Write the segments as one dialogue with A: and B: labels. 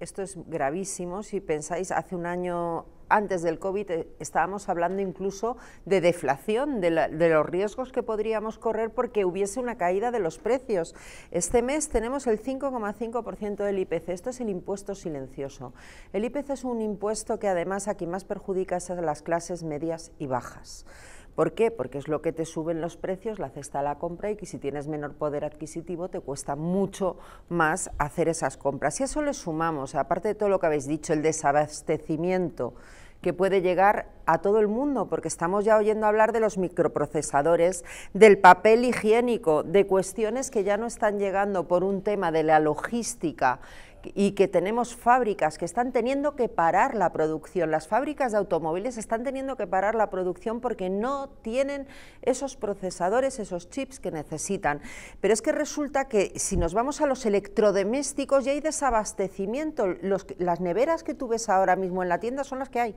A: esto es gravísimo, si pensáis, hace un año antes del COVID eh, estábamos hablando incluso de deflación, de, los riesgos que podríamos correr porque hubiese una caída de los precios. Este mes tenemos el 5,5% del IPC, esto es el impuesto silencioso. El IPC es un impuesto que además aquí más perjudica a las clases medias y bajas. ¿Por qué? Porque es lo que te suben los precios, la cesta de la compra y que si tienes menor poder adquisitivo te cuesta mucho más hacer esas compras. Y eso le sumamos, aparte de todo lo que habéis dicho, el desabastecimiento que puede llegar a todo el mundo, porque estamos ya oyendo hablar de los microprocesadores, del papel higiénico, de cuestiones que ya no están llegando por un tema de la logística y que tenemos fábricas que están teniendo que parar la producción. Las fábricas de automóviles están teniendo que parar la producción porque no tienen esos procesadores, esos chips que necesitan. Pero es que resulta que si nos vamos a los electrodomésticos ya hay desabastecimiento. las neveras que tú ves ahora mismo en la tienda son las que hay.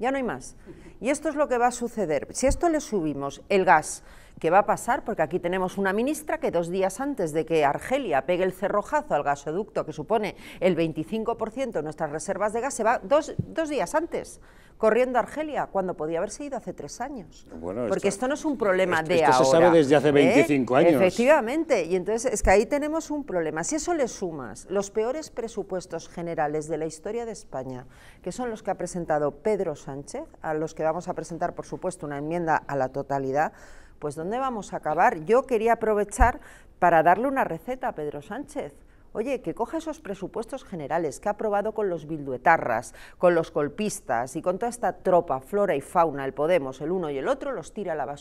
A: Ya no hay más. Y esto es lo que va a suceder. Si esto le subimos el gas, ¿Qué va a pasar, porque aquí tenemos una ministra que dos días antes de que Argelia pegue el cerrojazo al gasoducto, que supone el 25% de nuestras reservas de gas, se va dos, días antes corriendo Argelia, cuando podía haberse ido hace tres años. Bueno, porque esto, no es un problema de esto ahora. se sabe desde hace 25 ¿eh? años. Efectivamente, y entonces es que ahí tenemos un problema. Si eso le sumas los peores presupuestos generales de la historia de España, que son los que ha presentado Pedro Sánchez, a los que vamos a presentar, por supuesto, una enmienda a la totalidad, pues ¿dónde vamos a acabar? Yo quería aprovechar para darle una receta a Pedro Sánchez. Oye, que coja esos presupuestos generales que ha aprobado con los bilduetarras, con los golpistas y con toda esta tropa, flora y fauna, el Podemos, el uno y el otro, los tira a la basura.